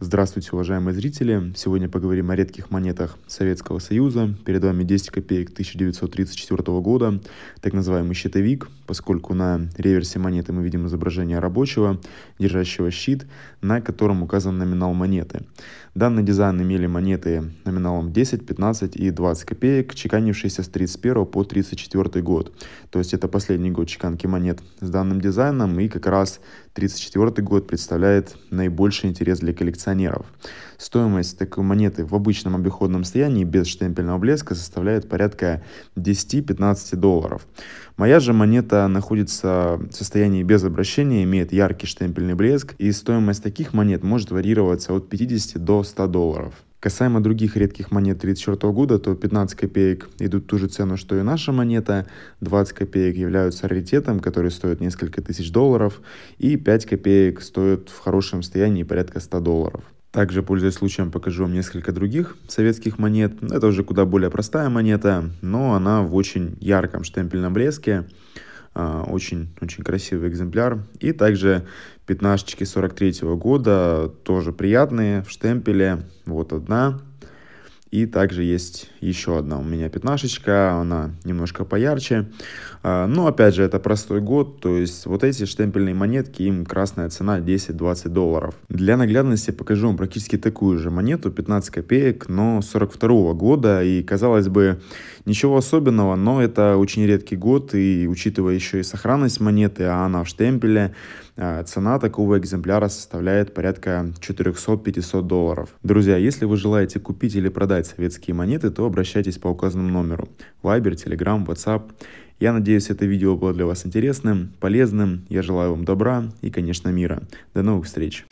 Здравствуйте, уважаемые зрители! Сегодня поговорим о редких монетах Советского Союза. Перед вами 10 копеек 1934 года, так называемый щитовик, поскольку на реверсе монеты мы видим изображение рабочего, держащего щит, на котором указан номинал монеты. Данный дизайн имели монеты номиналом 10, 15 и 20 копеек, чеканившиеся с 31 по 34 год. То есть это последний год чеканки монет с данным дизайном, и как раз 34 год представляет наибольший интерес для коллекционеров коллекционеров. Стоимость такой монеты в обычном обиходном состоянии без штемпельного блеска составляет порядка 10-15 долларов. Моя же монета находится в состоянии без обращения, имеет яркий штемпельный блеск, и стоимость таких монет может варьироваться от 50 до 100 долларов. Касаемо других редких монет 1934 года, то 15 копеек идут ту же цену, что и наша монета, 20 копеек являются раритетом, который стоит несколько тысяч долларов, и 5 копеек стоят в хорошем состоянии порядка 100 долларов. Также, пользуясь случаем, покажу вам несколько других советских монет. Это уже куда более простая монета, но она в очень ярком штемпельном блеске. Очень-очень а, красивый экземпляр. И также пятнашечки 43 -го года, тоже приятные, в штемпеле. Вот одна. И также есть еще одна у меня пятнашечка, она немножко поярче. А, но опять же, это простой год, то есть вот эти штемпельные монетки, им красная цена 10-20 долларов. Для наглядности покажу вам практически такую же монету, 15 копеек, но 42 года. И казалось бы, ничего особенного, но это очень редкий год, и учитывая еще и сохранность монеты, а она в штемпеле, а, цена такого экземпляра составляет порядка 400-500 долларов. Друзья, если вы желаете купить или продать приобретать советские монеты, то обращайтесь по указанному номеру. Вайбер, Телеграм, WhatsApp. Я надеюсь, это видео было для вас интересным, полезным. Я желаю вам добра и, конечно, мира. До новых встреч!